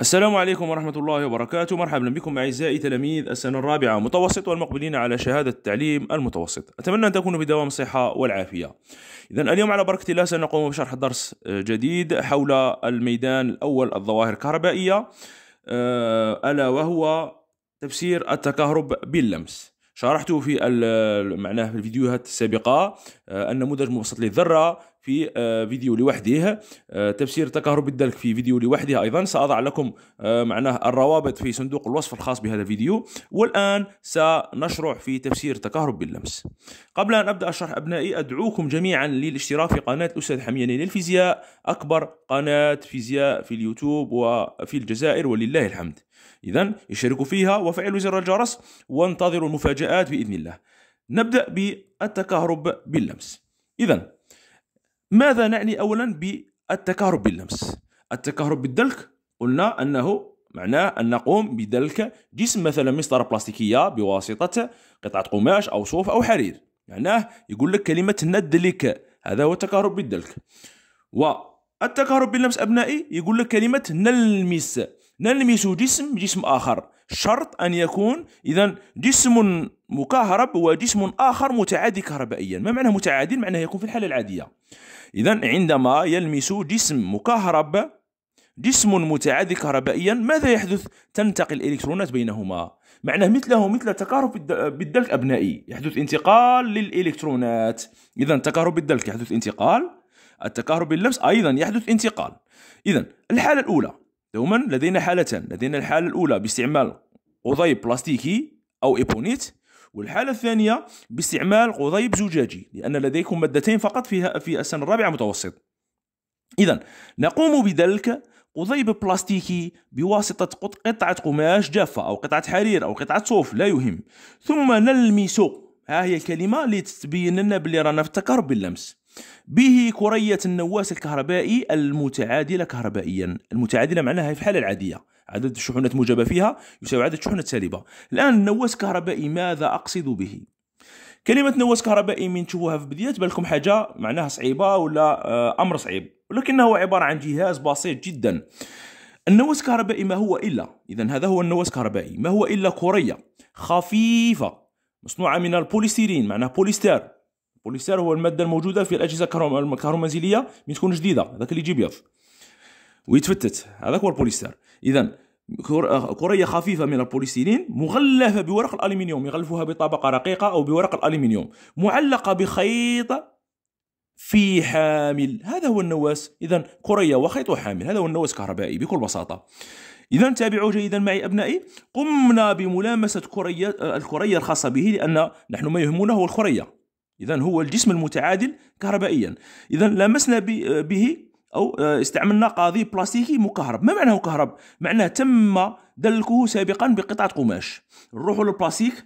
السلام عليكم ورحمة الله وبركاته مرحبا بكم أعزائي تلاميذ السنة الرابعة متوسط والمقبلين على شهادة التعليم المتوسط أتمنى أن تكونوا بدوام الصحة والعافية إذا اليوم على بركة الله سنقوم بشرح درس آه، جديد حول الميدان الأول الظواهر الكهربائية آه، ألا وهو تفسير التكهرب باللمس شرحت في آه، معناه في الفيديوهات السابقة النموذج المبسط للذرة في آه، فيديو لوحده آه، تفسير تكهرب الدلك في فيديو لوحده أيضا سأضع لكم آه، معناه الروابط في صندوق الوصف الخاص بهذا الفيديو والآن سنشرع في تفسير تكهرب باللمس قبل أن أبدأ الشرح أبنائي أدعوكم جميعا للاشتراك في قناة الأستاذ حمياني للفيزياء أكبر قناة فيزياء في اليوتيوب وفي الجزائر ولله الحمد إذا اشتركوا فيها وفعلوا زر الجرس وانتظروا المفاجآت بإذن الله نبدأ بالتكهرب باللمس إذا ماذا نعني أولا بالتكهرب باللمس التكهرب بالدلك قلنا أنه معناه أن نقوم بدلك جسم مثلا مسطرة بلاستيكية بواسطة قطعة قماش أو صوف أو حرير معناه يقول لك كلمة ندلك هذا هو التكهرب بالدلك والتكهرب باللمس أبنائي يقول لك كلمة نلمس نلمس جسم جسم آخر شرط أن يكون إذا جسم مكهرب هو جسم آخر متعادي كهربائيا ما معنى متعادي معناه يكون في الحالة العادية إذا عندما يلمس جسم مكهرب جسم متعادي كهربائيا ماذا يحدث تنتقل الإلكترونات بينهما معناه مثله مثل تكهرب بالدلك أبنائي يحدث انتقال للإلكترونات إذا تكهرب بالدلك يحدث انتقال التكهرب باللمس أيضا يحدث انتقال إذا الحالة الأولى دوما لدينا حالتان لدينا الحالة الأولى باستعمال قضيب بلاستيكي أو إيبونيت والحالة الثانية باستعمال قضيب زجاجي لأن لديكم مادتين فقط في السنة الرابعة متوسط إذا نقوم بذلك قضيب بلاستيكي بواسطة قطعة قماش جافة أو قطعة حرير أو قطعة صوف لا يهم ثم نلمس ها هي الكلمة اللي تبين لنا بلي رانا في التقارب باللمس به كرية النواس الكهربائي المتعادلة كهربائيا المتعادلة معناها في الحالة العادية عدد الشحنات موجبة فيها يساوي عدد الشحنات سالبة الآن النواس الكهربائي ماذا أقصد به؟ كلمة نواس كهربائي من تشوفوها في بديات بالكم حاجة معناها صعيبة ولا آه، أمر صعيب ولكنه عبارة عن جهاز بسيط جدا النواس الكهربائي ما هو إلا إذا هذا هو النواس الكهربائي ما هو إلا كرية خفيفة مصنوعة من البوليستيرين معناها بوليستير بوليستير هو الماده الموجوده في الاجهزه الكهرومنزليه من تكون جديده هذاك اللي يجي بيض ويتفتت هذاك هو البوليستر اذا كريه خفيفه من البوليستيرين مغلفه بورق الالمنيوم يغلفوها بطبقه رقيقه او بورق الالمنيوم معلقه بخيط في حامل هذا هو النواس اذا كريه وخيط حامل هذا هو النواس كهربائي بكل بساطه اذا تابعوا جيدا معي ابنائي قمنا بملامسه كريه الكريه الخاصه به لان نحن ما يهمنا هو الكريه إذا هو الجسم المتعادل كهربائيا إذا لمسنا به أو آه، استعملنا قاضي بلاستيكي مكهرب ما معناه كهرب؟ معناه تم دلكه سابقا بقطعة قماش نروحوا للبلاستيك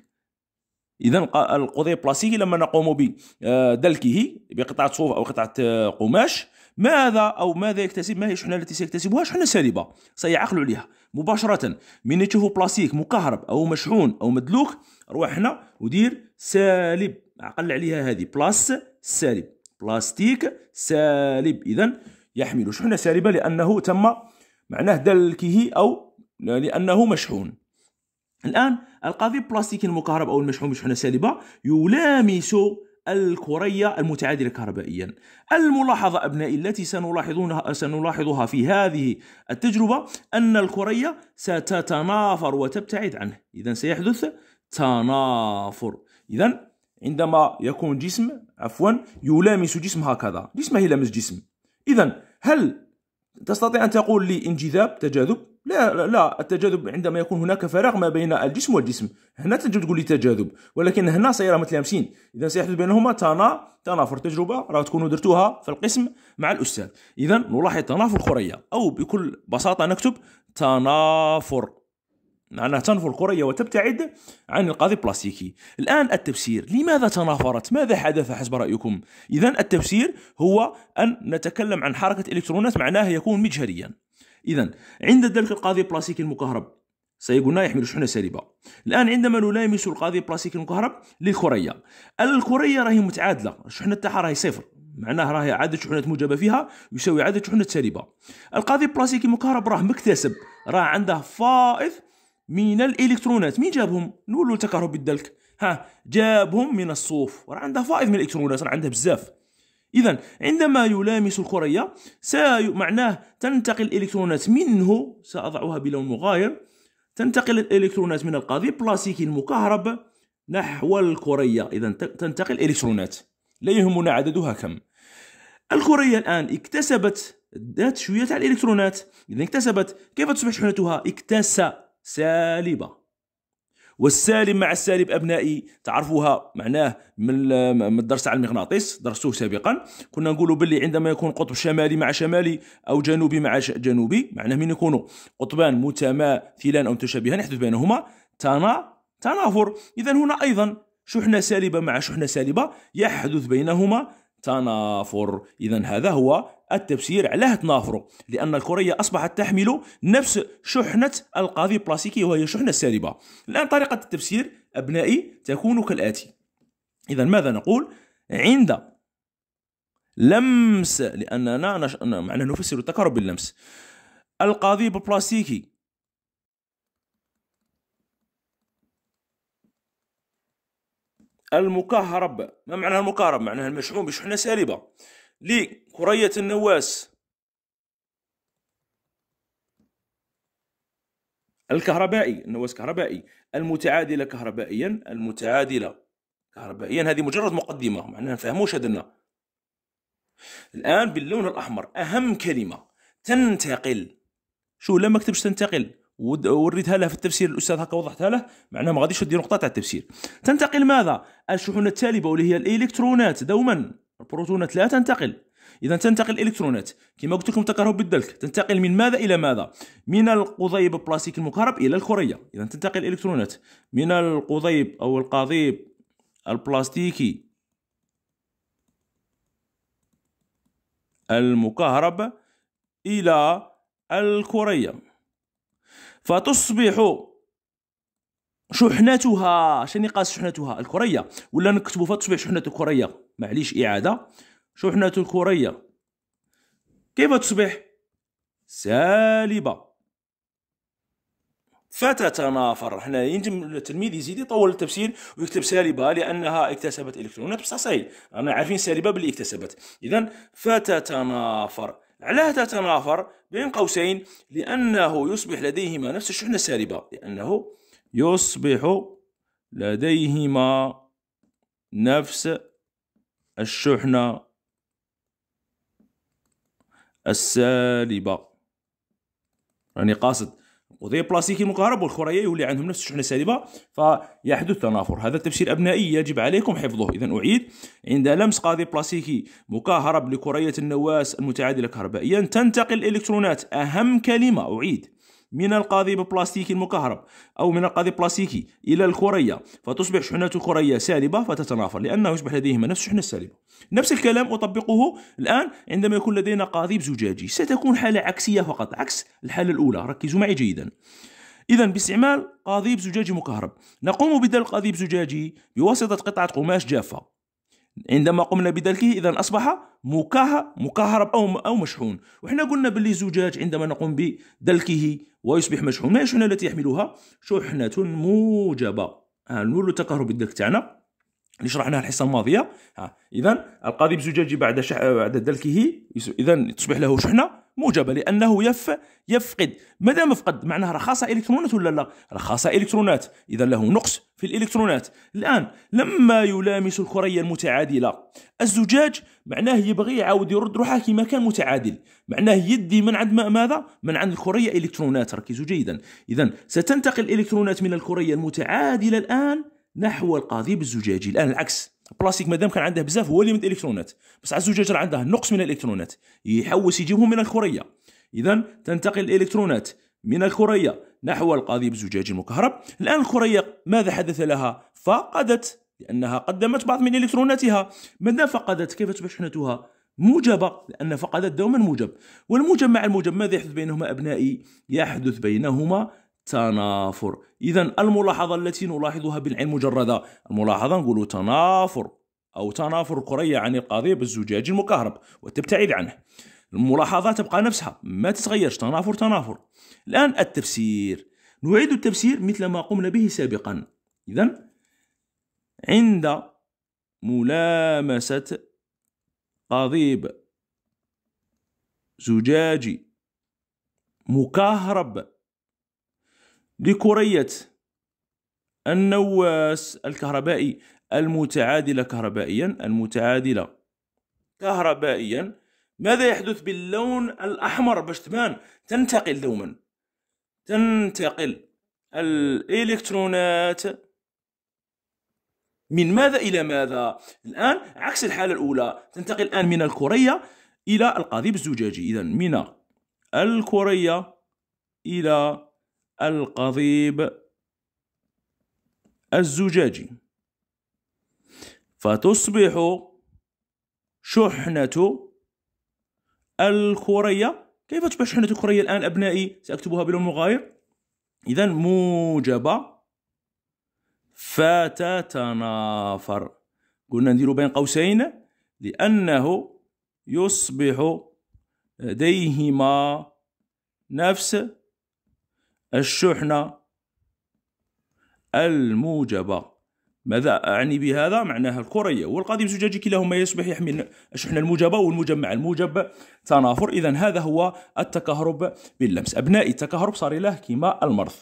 اذا القضية البلاستيكي لما نقوم بدلكه آه، بقطعه صوف او قطعه آه، قماش ماذا او ماذا يكتسب ما هي الشحنه التي سيكتسبها شحنه سالبه سيعقل عليها مباشره من تشوفوا بلاستيك مكهرب او مشحون او مدلوك روح هنا ودير سالب أقل عليها هذه بلاس سالب بلاستيك سالب إذا يحمل شحنة سالبة لأنه تم معناه دلكه أو لأنه مشحون الآن القاذف البلاستيكي المكهرب أو المشحون بشحنة سالبة يلامس الكرية المتعادلة كهربائيا الملاحظة أبنائي التي سنلاحظونها سنلاحظها في هذه التجربة أن الكرية ستتنافر وتبتعد عنه إذا سيحدث تنافر إذا عندما يكون جسم عفوا يلامس جسم هكذا جسم يلامس جسم إذا هل تستطيع أن تقول لي انجذاب تجاذب لا لا التجاذب عندما يكون هناك فراغ ما بين الجسم والجسم هنا تجد تقول لي تجاذب ولكن هنا سيرى متلامسين اذا سيحدث بينهما تنا تنافر تجربه راه تكونوا درتوها في القسم مع الاستاذ اذا نلاحظ تنافر خريه او بكل بساطه نكتب تنافر أنها تنفر الكرية وتبتعد عن القاضي البلاستيكي الآن التفسير لماذا تنافرت؟ ماذا حدث حسب رأيكم؟ إذا التفسير هو أن نتكلم عن حركة إلكترونات معناها يكون مجهريا إذا عند ذلك القاضي البلاستيكي المكهرب سيقولنا يحمل شحنة سالبة الآن عندما نلامس القاضي البلاستيكي المكهرب للكرية الكرية راهي متعادلة الشحنة تاعها راهي صفر معناه راهي عدد شحنات موجبه فيها يساوي عدد شحنات سالبه القاضي البلاستيكي المكهرب راه مكتسب راه عنده فائض من الالكترونات مين جابهم نولوا التكهرب بالدلك ها جابهم من الصوف راه عندها فائض من الالكترونات راه عندها بزاف اذا عندما يلامس الكريه سي... معناه تنتقل الالكترونات منه ساضعها بلون مغاير تنتقل الالكترونات من القاذف البلاستيكي المكهرب نحو الكريه اذا تنتقل الالكترونات لا يهمنا عددها كم الكريه الان اكتسبت ذات شويه تاع الالكترونات اذا اكتسبت كيف تصبح شحنتها اكتسبت سالبة والسالب مع السالب ابنائي تعرفوها معناه من الدرس على المغناطيس درسوه سابقا كنا نقولوا باللي عندما يكون قطب شمالي مع شمالي او جنوبي مع جنوبي معناه من يكونوا قطبان متماثلان او متشابهان يحدث بينهما تنا تنافر اذا هنا ايضا شحنه سالبه مع شحنه سالبه يحدث بينهما تنافر إذا هذا هو التفسير علاه تنافروا لأن الكرية أصبحت تحمل نفس شحنة القاضي البلاستيكي وهي شحنة سالبة الآن طريقة التفسير أبنائي تكون كالآتي إذا ماذا نقول عند لمس لأننا معنا نفسر التكرر باللمس القاضي البلاستيكي المكهرب ما معناها المكهرب معناها المشحون بشحنة سالبة لكرية النواس الكهربائي النواس كهربائي المتعادلة كهربائيا المتعادلة كهربائيا هذه مجرد مقدمة معناها نفهموش هذا الآن باللون الأحمر أهم كلمة تنتقل شو لما كتبش تنتقل ووريتها لها في التفسير الاستاذ هكا وضحتها له معناه ما غاديش تدي نقطه تاع التفسير تنتقل ماذا الشحون التالبه واللي هي الالكترونات دوما البروتونات لا تنتقل اذا تنتقل الالكترونات كما قلت لكم تكهرب بالدلك تنتقل من ماذا الى ماذا من القضيب البلاستيك المكهرب الى الكريه اذا تنتقل الالكترونات من القضيب او القضيب البلاستيكي المكهرب الى الكريه فتصبح شحنتها شنو قاس شحنتها الكريه ولا نكتبوا فتصبح شحنه الكريه معليش اعاده شحنه الكريه كيف تصبح سالبه فتتنافر هنا ينجم التلميذ يزيد يطول التفسير ويكتب سالبه لانها اكتسبت الكترونات بصح صحيح انا عارفين سالبه باللي اكتسبت اذا فتتنافر علاه تتنافر بين قوسين لأنه يصبح لديهما نفس الشحنة السالبة لأنه يصبح لديهما نفس الشحنة السالبة يعني قاصد وضيع بلاستيكي المكهرب والخرية يولي عندهم نفس الشحنة السالبة فيحدث تنافر هذا التبشير أبنائي يجب عليكم حفظه إذا أعيد عند لمس قاضي بلاستيكي مكهرب لكرية النواة المتعادلة كهربائيا تنتقل الإلكترونات أهم كلمة أعيد من القاضي البلاستيكي المكهرب أو من القاضي البلاستيكي إلى الكرية فتصبح شحنة الكرية سالبة فتتنافر لأنه يصبح لديهما نفس الشحنة السالبة نفس الكلام أطبقه الآن عندما يكون لدينا قاضي زجاجي ستكون حالة عكسية فقط عكس الحالة الأولى ركزوا معي جيدا إذا باستعمال قضيب زجاجي مكهرب نقوم بدل قضيب زجاجي بواسطة قطعة قماش جافة عندما قمنا بذلك اذا اصبح مكاه مكهرب او او مشحون وحنا قلنا باللي زجاج عندما نقوم بدلكه ويصبح مشحون ما هي الشحنه التي يحملها شحنه موجبه آه له تكهرب الدلك تاعنا اللي شرحناها الحصه الماضيه آه. اذا القضيب الزجاجي بعد شح... بعد دلكه اذا تصبح له شحنه موجبه لانه يف يفقد ماذا مفقد معناه رخاصه الكترونات ولا لا رخاصه الكترونات اذا له نقص في الالكترونات الان لما يلامس الكريه المتعادله الزجاج معناه يبغي يعاود يرد روحه كما كان متعادل معناه يدي من عند ماذا من عند الكريه الكترونات ركزوا جيدا اذا ستنتقل الالكترونات من الكريه المتعادله الان نحو القضيب الزجاجي الان العكس البلاستيك مادام كان عنده بزاف هو اللي الالكترونات الكترونات بصح الزجاج راه عنده نقص من الالكترونات يحوس يجيبهم من الكريه اذا تنتقل الالكترونات من الكريه نحو القضيب الزجاجي المكهرب الان الكريه ماذا حدث لها فقدت لانها قدمت بعض من الكتروناتها ماذا فقدت كيف تصبح شحنتها موجبة لأن فقدت دوما موجب والموجب مع الموجب ماذا يحدث بينهما أبنائي يحدث بينهما تنافر إذا الملاحظة التي نلاحظها بالعين مجردة الملاحظة نقول تنافر أو تنافر القرية عن القضيب الزجاجي المكهرب وتبتعد عنه الملاحظة تبقى نفسها ما تتغيرش تنافر تنافر الآن التفسير نعيد التفسير مثل ما قمنا به سابقا إذا عند ملامسة قضيب زجاجي مكهرب لكرية النواس الكهربائي المتعادلة كهربائيا المتعادلة كهربائيا ماذا يحدث باللون الأحمر باش تبان تنتقل دوما تنتقل الإلكترونات من ماذا إلى ماذا؟ الآن عكس الحالة الأولى تنتقل الآن من الكرية إلى القضيب الزجاجي إذا من الكرية إلى القضيب الزجاجي فتصبح شحنة الكورية كيف تصبح شحنة الكورية الآن أبنائي سأكتبها بلون مغاير إذا موجبة فتتنافر قلنا ندير بين قوسين لأنه يصبح لديهما نفس الشحنة الموجبة ماذا أعني بهذا؟ معناها الكرية والقضيب الزجاجي كلاهما يصبح يحمل الشحنة الموجبة والمجمع الموجب تنافر إذا هذا هو التكهرب باللمس أبنائي التكهرب صار له كيما المرض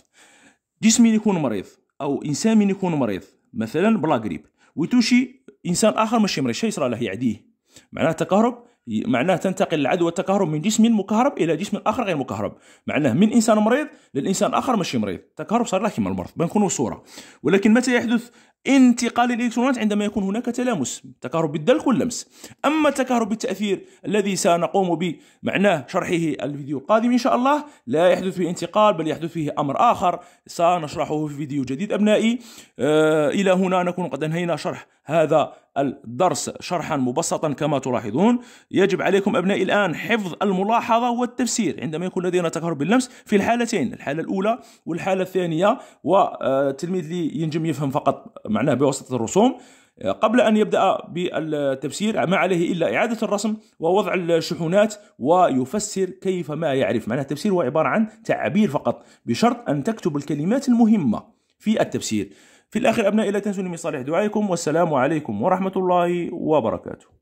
جسم يكون مريض أو إنسان من يكون مريض مثلا بلا قريب ويتوشي إنسان آخر ماشي مريض شي يصرى له يعديه معناها التكهرب معناه تنتقل العدوى التكهرب من جسم مكهرب الى جسم اخر غير مكهرب معناه من انسان مريض للانسان اخر ماشي مريض التكهرب صار له كما المرض بنكون صوره ولكن متى يحدث انتقال الالكترونات عندما يكون هناك تلامس تكهرب بالدلك واللمس اما التكهرب بالتاثير الذي سنقوم بمعناه شرحه الفيديو القادم ان شاء الله لا يحدث فيه انتقال بل يحدث فيه امر اخر سنشرحه في فيديو جديد ابنائي آه الى هنا نكون قد انهينا شرح هذا الدرس شرحا مبسطا كما تلاحظون يجب عليكم أبنائي الآن حفظ الملاحظة والتفسير عندما يكون لدينا تكرر باللمس في الحالتين الحالة الأولى والحالة الثانية والتلميذ لي ينجم يفهم فقط معناه بواسطة الرسوم قبل أن يبدأ بالتفسير ما عليه إلا إعادة الرسم ووضع الشحونات ويفسر كيف ما يعرف معناه التفسير هو عبارة عن تعبير فقط بشرط أن تكتب الكلمات المهمة في التفسير في الآخر أبنائي لا تنسوا من دعائكم والسلام عليكم ورحمة الله وبركاته